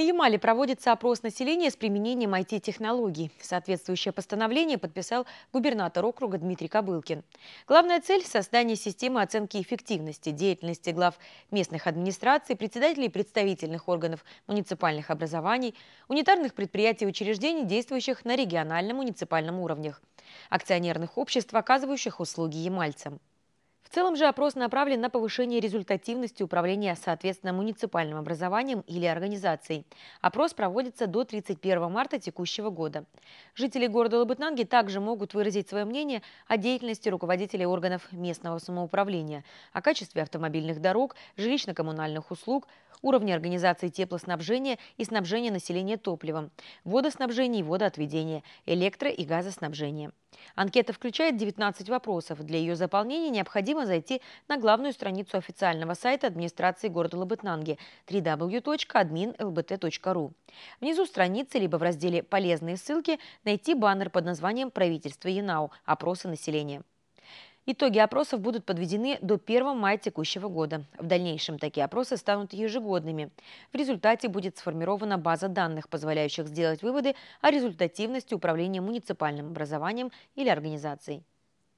На Ямале проводится опрос населения с применением IT-технологий. Соответствующее постановление подписал губернатор округа Дмитрий Кобылкин. Главная цель – создание системы оценки эффективности деятельности глав местных администраций, председателей представительных органов муниципальных образований, унитарных предприятий и учреждений, действующих на региональном муниципальном уровнях, акционерных обществ, оказывающих услуги ямальцам. В целом же опрос направлен на повышение результативности управления, соответственно, муниципальным образованием или организацией. Опрос проводится до 31 марта текущего года. Жители города Лабытнанги также могут выразить свое мнение о деятельности руководителей органов местного самоуправления, о качестве автомобильных дорог, жилищно-коммунальных услуг, уровне организации теплоснабжения и снабжения населения топливом, водоснабжения и водоотведения, электро- и газоснабжения. Анкета включает 19 вопросов. Для ее заполнения необходимо зайти на главную страницу официального сайта администрации города Лабытнанги www.adminlbt.ru. Внизу страницы, либо в разделе «Полезные ссылки» найти баннер под названием «Правительство Янау. Опросы населения». Итоги опросов будут подведены до 1 мая текущего года. В дальнейшем такие опросы станут ежегодными. В результате будет сформирована база данных, позволяющих сделать выводы о результативности управления муниципальным образованием или организацией.